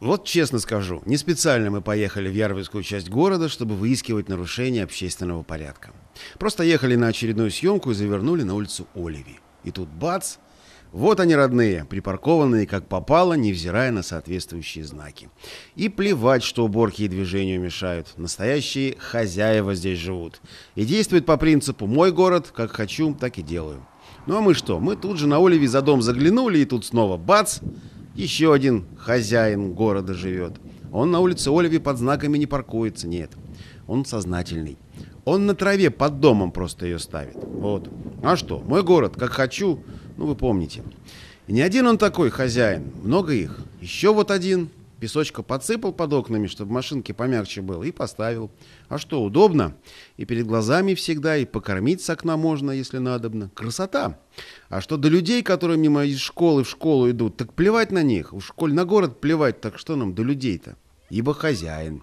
Вот честно скажу, не специально мы поехали в Ярвельскую часть города, чтобы выискивать нарушения общественного порядка. Просто ехали на очередную съемку и завернули на улицу Оливи. И тут бац! Вот они, родные, припаркованные как попало, невзирая на соответствующие знаки. И плевать, что уборки и движению мешают. Настоящие хозяева здесь живут. И действуют по принципу «мой город, как хочу, так и делаю». Ну а мы что? Мы тут же на Оливи за дом заглянули, и тут снова бац! Еще один хозяин города живет. Он на улице Ольви под знаками не паркуется, нет. Он сознательный. Он на траве под домом просто ее ставит. Вот. А что, мой город, как хочу, ну вы помните. И не один он такой хозяин, много их. Еще вот один, Песочка подсыпал под окнами, чтобы машинке помягче было, и поставил. А что, удобно? И перед глазами всегда, и покормить с окна можно, если надобно. Красота! А что до людей, которые мимо из школы в школу идут, так плевать на них. Уж коль на город плевать, так что нам до людей-то? Ибо хозяин.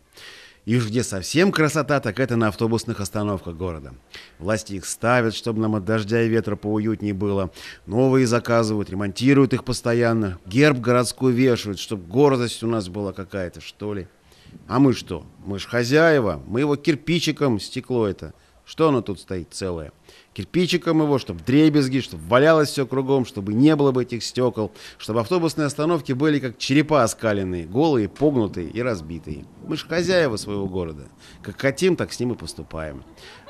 И уж где совсем красота, так это на автобусных остановках города. Власти их ставят, чтобы нам от дождя и ветра поуютнее было. Новые заказывают, ремонтируют их постоянно. Герб городской вешают, чтобы гордость у нас была какая-то, что ли. А мы что? Мы ж хозяева, мы его кирпичиком, стекло это – что оно тут стоит целое? Кирпичиком его, чтобы дребезги, чтобы валялось все кругом, чтобы не было бы этих стекол, чтобы автобусные остановки были как черепа оскаленные, голые, погнутые и разбитые. Мы же хозяева своего города. Как хотим, так с ним и поступаем.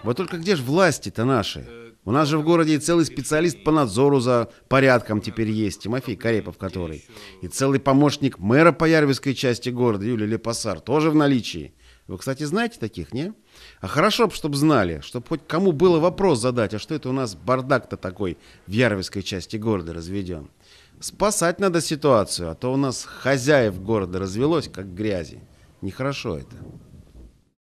Вот только где же власти-то наши? У нас же в городе и целый специалист по надзору за порядком теперь есть, Тимофей Карепов который. И целый помощник мэра по Ярвельской части города, Юлия Лепасар тоже в наличии. Вы, кстати, знаете таких, не? А хорошо бы, чтобы знали, чтобы хоть кому было вопрос задать, а что это у нас бардак-то такой в Яровской части города разведен. Спасать надо ситуацию, а то у нас хозяев города развелось, как грязи. Нехорошо это.